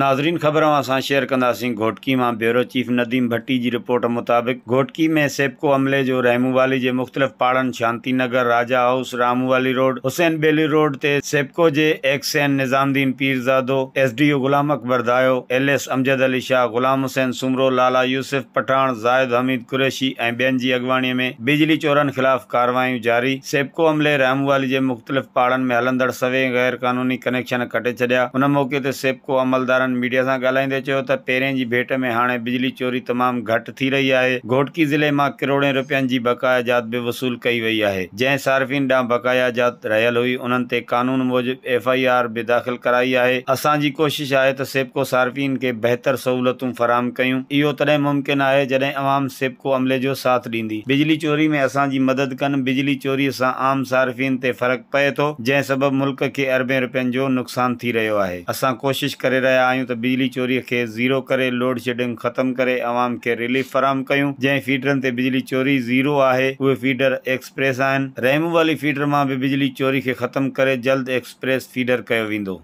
नाज़रीन ख़बर असां शेयर कंदासीं घोटकी में ब्यूरो चीफ नदीम भट्टी की रिपोर्ट मुताबिक़ घोटकी में सेबको अमले जो रहमूवाली के मुख़्तलिफ़ पाड़न Shanti Nagar Raja house Ramuwali road Hussain Beli road से सेबको X N Nizamuddin Pirzado S D O Ghulam Akbar Dayo L S Amjad Ali Shah Ghulam Hussain Soomro Lala Yusuf Pathan Zaid Hamid Qureshi ए बेन जी अगवाणी में बिजली चोरन ख़िलाफ़ कार्रवाई जारी सेबको अमले रहमूवाली के मुख़्तलिफ़ पाड़न में हलंदड़ सवे गैर क़ानूनी कनेक्शन कटे छाया उन मौक़े से सेबको अमलदार कारण मीडिया से ॻाल्हाईंदे चयो त पहिरें भेट में हाँ बिजली चोरी तमाम घटि थी रही आहे घोटकी ज़िले में करोड़े रुपयन की बकाया जात भी वसूल कई वई आहे जंहिं सार्फिन ॾांहुं बकाया जात रहियल हुई उन्होंने कानून मूजिब एफ आई आर भी दाख़िल कराई है असांजी कोशिश है त सेबको सार्फिन के बेहतर सहूलतूँ फराहम क्यों इो तॾहिं मुमकिन है जॾहिं आवाम सेबको अमले जो साथ ॾींदी बिजली चोरी में असांजी मदद कन बिजली चोरी से आम सार्फिन से फर्क पे तो जै सबबि मुल्क के अरबे रुपियनि को नुक़सान थी रहियो है असां कोशिश कर रहिया आहियूं त बिजली चोरीअ खे ज़ीरो करे लोड शेडिंग ख़त्म करे अवाम खे रिलीफ फराम कयूं जंहिं फीडरनि ते बिजली चोरी ज़ीरो आहे उहे फीडर एक्सप्रेस आहिनि रहमू वाली फीडर मां बि बिजली चोरी खे ख़त्म करे जल्द एक्सप्रेस फीडर कयो वेंदो